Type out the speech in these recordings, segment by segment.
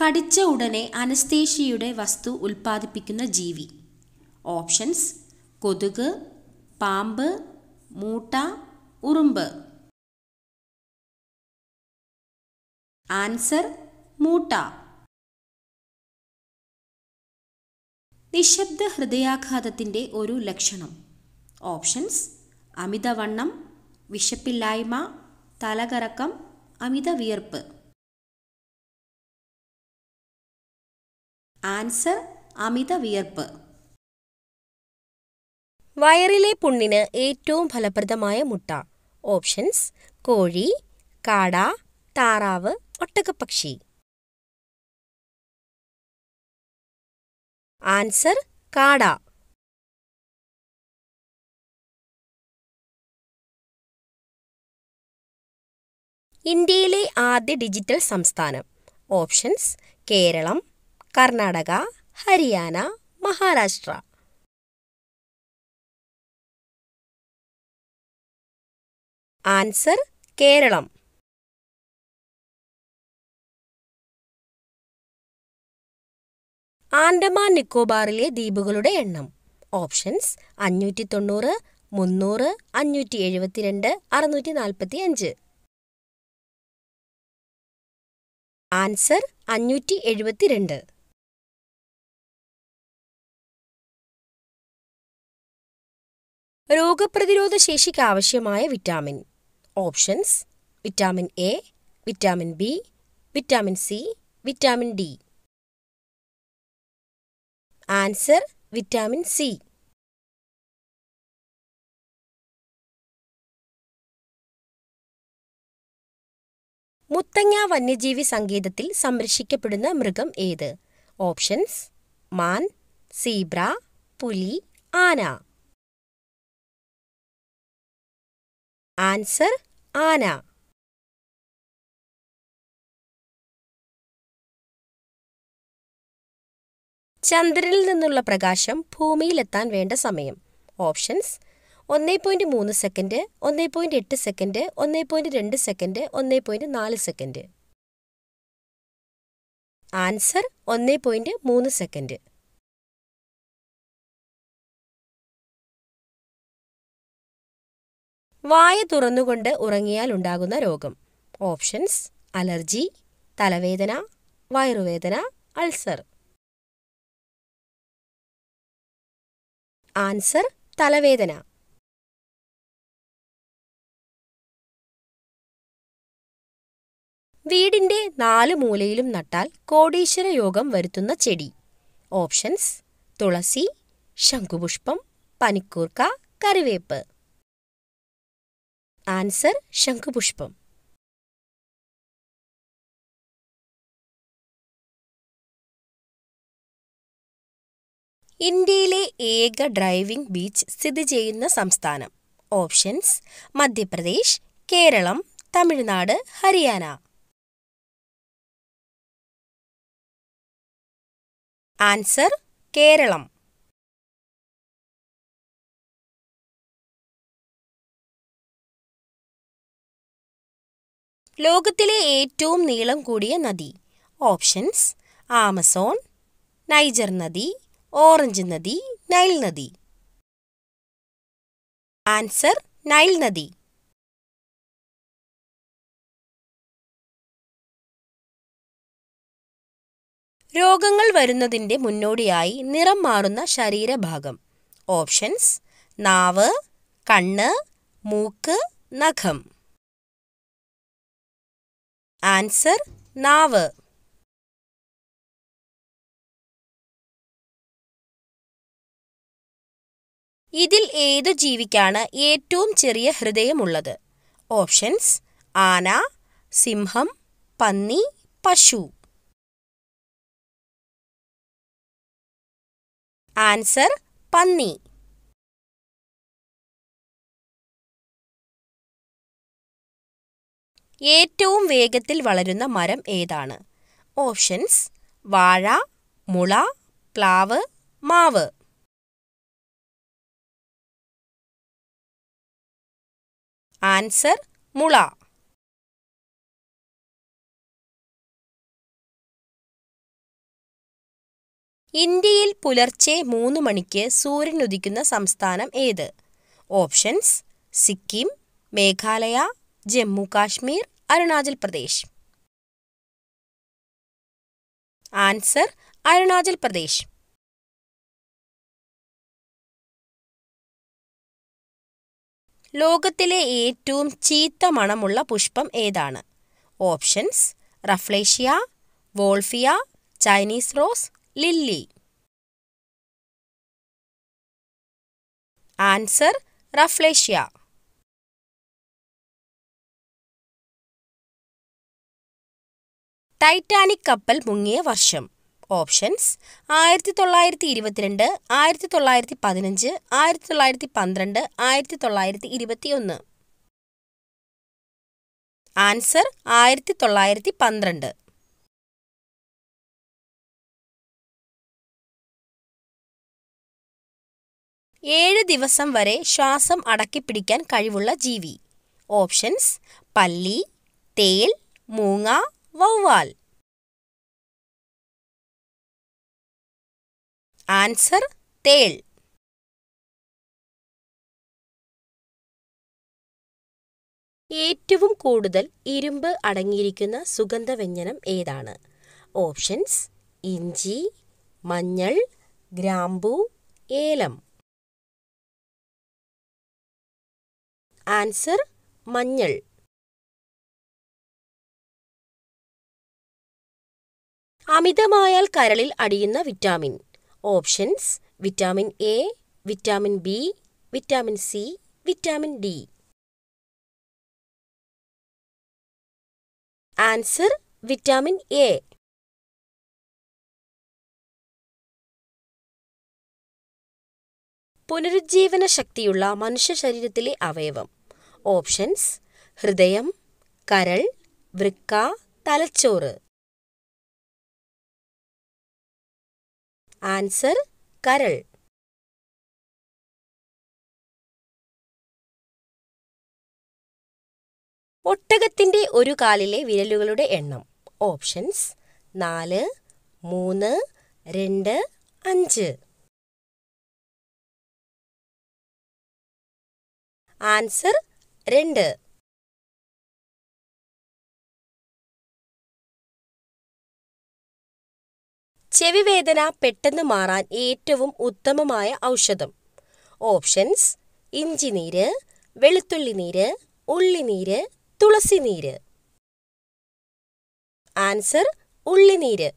കടിച്ച ഉടനെ അനസ്തേഷ്യയുടെ വസ്തു ഉൽപ്പാദിപ്പിക്കുന്ന ജീവി ഓപ്ഷൻസ് കൊതുക് പാമ്പ് മൂട്ട ഉറുമ്പ് ആൻസർ മൂട്ട നിശബ്ദ ഹൃദയാഘാതത്തിൻ്റെ ഒരു ലക്ഷണം ഓപ്ഷൻസ് അമിതവണ്ണം വിശപ്പില്ലായ്മ തലകറക്കം അമിത വിയർപ്പ് ആൻസർ അമിത വിയർപ്പ് വയറിലെ പുണ്ണിന് ഏറ്റവും ഫലപ്രദമായ മുട്ട ഓപ്ഷൻസ് കോഴി കാട താറാവ് ഒട്ടകപ്പക്ഷി ആൻസർ കാട ഇന്ത്യയിലെ ആദ്യ ഡിജിറ്റൽ സംസ്ഥാനം ഓപ്ഷൻസ് കേരളം കർണാടക ഹരിയാന മഹാരാഷ്ട്ര ആൻസർ കേരളം ആൻഡമാൻ നിക്കോബാറിലെ ദ്വീപുകളുടെ എണ്ണം ഓപ്ഷൻസ് അഞ്ഞൂറ്റി തൊണ്ണൂറ് മുന്നൂറ് അഞ്ഞൂറ്റി എഴുപത്തിരണ്ട് അറുന്നൂറ്റി നാൽപ്പത്തി അഞ്ച് ആൻസർ അഞ്ഞൂറ്റി എഴുപത്തിരണ്ട് രോഗപ്രതിരോധ ശേഷിക്ക് ആവശ്യമായ vitamin options vitamin A vitamin B vitamin C vitamin D answer vitamin C Muthanga വന്യജീവി സങ്കേതത്തിൽ സംരക്ഷിക്കപ്പെടുന്ന മൃഗം ഏത് ഓപ്ഷൻസ് മാൻ സീബ്ര പുലി ആന ആൻസർ ആന ചന്ദ്രനിൽ നിന്നുള്ള പ്രകാശം ഭൂമിയിലെത്താൻ വേണ്ട സമയം ഓപ്ഷൻസ് ഒന്നേ പോയിന്റ് മൂന്ന് സെക്കൻഡ് ഒന്നേ പോയിന്റ് എട്ട് സെക്കൻഡ് ഒന്നേ പോയിന്റ് രണ്ട് സെക്കൻഡ് ഒന്നേ പോയിന്റ് നാല് സെക്കൻഡ് ആൻസർ ഒന്നേ പോയിന്റ് മൂന്ന് സെക്കൻഡ് വായ തുറന്നുകൊണ്ട് ഉറങ്ങിയാൽ ഉണ്ടാകുന്ന രോഗം ഓപ്ഷൻസ് അലർജി തലവേദന വയറുവേദന അൾസർ ആൻസർ തലവേദന വീടിന്റെ നാല് മൂലയിലും നട്ടാൽ കോടീശ്വര യോഗം വരുത്തുന്ന ചെടി ഓപ്ഷൻസ് തുളസി ശംഖുപുഷ്പം പനിക്കൂർക്ക കറിവേപ്പ് ആൻസർ ശംഖുപുഷ്പം ഇന്ത്യയിലെ ഏക ഡ്രൈവിംഗ് ബീച്ച് സ്ഥിതി ചെയ്യുന്ന സംസ്ഥാനം ഓപ്ഷൻസ് മധ്യപ്രദേശ് കേരളം തമിഴ്നാട് ഹരിയാന ആൻസർ കേരളം ലോകത്തിലെ ഏറ്റവും നീളം കൂടിയ നദി ഓപ്ഷൻസ് ആമസോൺ നൈജർ നദി ഓറഞ്ച് നദി നൈൽ നദി ആൻസർ നൈൽ നദി രോഗങ്ങൾ വരുന്നതിൻ്റെ മുന്നോടിയായി നിറം മാറുന്ന ശരീരഭാഗം ഓപ്ഷൻസ് നാവ് കണ്ണ് മൂക്ക് നഖം ആൻസർ നാവ് ഇതിൽ ഏതു ജീവിക്കാണ് ഏറ്റവും ചെറിയ ഹൃദയമുള്ളത് ഓപ്ഷൻസ് ആന സിംഹം പന്നി പശു ആൻസർ പന്നി ഏറ്റവും വേഗത്തിൽ വളരുന്ന മരം ഏതാണ് ഓപ്ഷൻസ് വാഴ മുള പ്ലാവ് മാവ് ആൻസർ മുള ഇന്ത്യയിൽ പുലർച്ചെ മൂന്ന് മണിക്ക് സൂര്യൻ ഉദിക്കുന്ന സംസ്ഥാനം ഏത് ഓപ്ഷൻസ് സിക്കിം മേഘാലയ ജമ്മു കാശ്മീർ അരുണാചൽ പ്രദേശ് ആൻസർ അരുണാചൽ പ്രദേശ് ലോകത്തിലെ ഏറ്റവും ചീത്ത മണമുള്ള പുഷ്പം ഏതാണ് options rafflesia wolffia Chinese rose lily answer rafflesia Titanic കപ്പൽ മുങ്ങിയ വർഷം ഓപ്ഷൻസ് ആയിരത്തി തൊള്ളായിരത്തി ഇരുപത്തിരണ്ട് ആയിരത്തി തൊള്ളായിരത്തി പതിനഞ്ച് ആയിരത്തി തൊള്ളായിരത്തി പന്ത്രണ്ട് ആയിരത്തി തൊള്ളായിരത്തി ഇരുപത്തി ഒന്ന് ആൻസർ ആയിരത്തി തൊള്ളായിരത്തി പന്ത്രണ്ട് ഏഴ് ദിവസം വരെ ശ്വാസം അടക്കിപ്പിടിക്കാൻ കഴിവുള്ള ജീവി ഓപ്ഷൻസ് പല്ലി തേൽ മൂങ്ങ വവ്വാൽ ആൻസർ തേൾ ഏറ്റവും കൂടുതൽ ഇരുമ്പ് അടങ്ങിയിരിക്കുന്ന സുഗന്ധവ്യഞ്ജനം ഏതാണ് ഓപ്ഷൻസ് ഇഞ്ചി മഞ്ഞൾ ഗ്രാമ്പൂ ഏലം ആൻസർ മഞ്ഞൾ അമിതമായാൽ കരളിൽ അടിയുന്ന vitamin options vitamin A vitamin B vitamin C vitamin D answer vitamin A പുനരുജ്ജീവന ശക്തിയുള്ള മനുഷ്യ ശരീരത്തിലെ അവയവം ഓപ്ഷൻസ് ഹൃദയം കരൾ വൃക്ക തലച്ചോറ് ആൻസർ കരൾ ഒട്ടകത്തിൻ്റെ ഒരു കാലിലെ വിരലുകളുടെ എണ്ണം ഓപ്ഷൻസ് നാല് മൂന്ന് രണ്ട് അഞ്ച് ആൻസർ രണ്ട് വേദന പെട്ടെന്ന് മാറാൻ ഏറ്റവും ഉത്തമമായ ഔഷധം ഓപ്ഷൻസ് ഇഞ്ചിനീര് വെളുത്തുള്ളി നീര് ഉള്ളിനീര് തുളസിനീര് ആൻസർ ഉള്ളിനീര്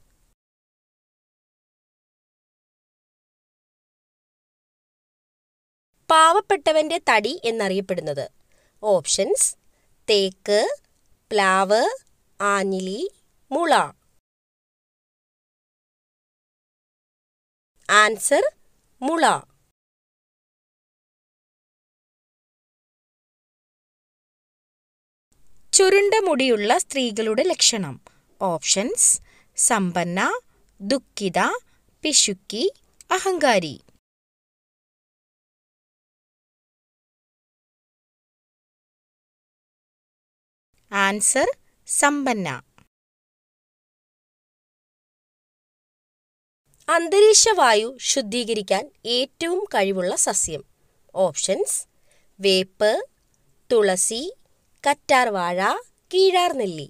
പാവപ്പെട്ടവന്റെ തടി എന്നറിയപ്പെടുന്നത് ഓപ്ഷൻസ് തേക്ക് പ്ലാവ് ആഞ്ഞിലി മുള ആൻസർ മുള ചുരുണ്ട മുടിയുള്ള സ്ത്രീകളുടെ ലക്ഷണം ഓപ്ഷൻസ് സമ്പന്ന ദുഃഖിത പിശുക്കി അഹങ്കാരി ആൻസർ സമ്പന്ന അന്തരീക്ഷ വായു ശുദ്ധീകരിക്കാൻ ഏറ്റവും കഴിവുള്ള സസ്യം ഓപ്ഷൻസ് വേപ്പ് തുളസി കറ്റാർവാഴ നെല്ലി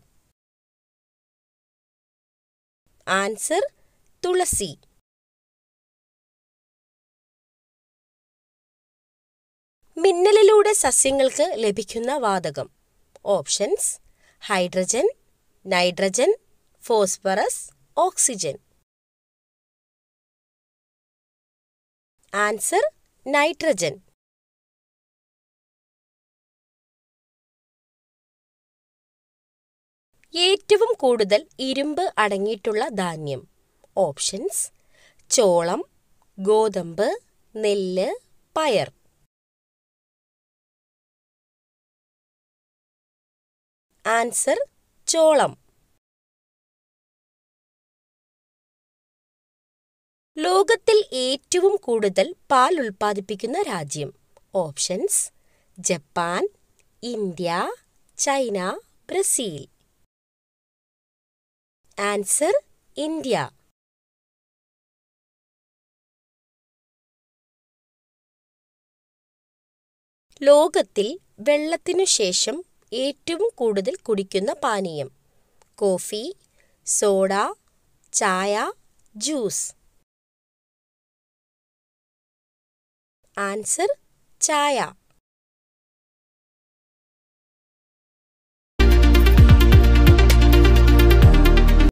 ആൻസർ തുളസി മിന്നലിലൂടെ സസ്യങ്ങൾക്ക് ലഭിക്കുന്ന വാതകം options hydrogen nitrogen phosphorus oxygen answer nitrogen ഏറ്റവും കൂടുതൽ ഇരുമ്പ് അടങ്ങിയിട്ടുള്ള ധാന്യം ഓപ്ഷൻസ് ചോളം ഗോതമ്പ് നെല്ല് പയർ ആൻസർ ചോളം ലോകത്തിൽ ഏറ്റവും കൂടുതൽ പാൽ ഉൽപ്പാദിപ്പിക്കുന്ന രാജ്യം options Japan India China Brazil answer India ലോകത്തിൽ വെള്ളത്തിനു ശേഷം ഏറ്റവും കൂടുതൽ കുടിക്കുന്ന പാനീയം കോഫി സോഡ ചായ ജ്യൂസ് answer chaya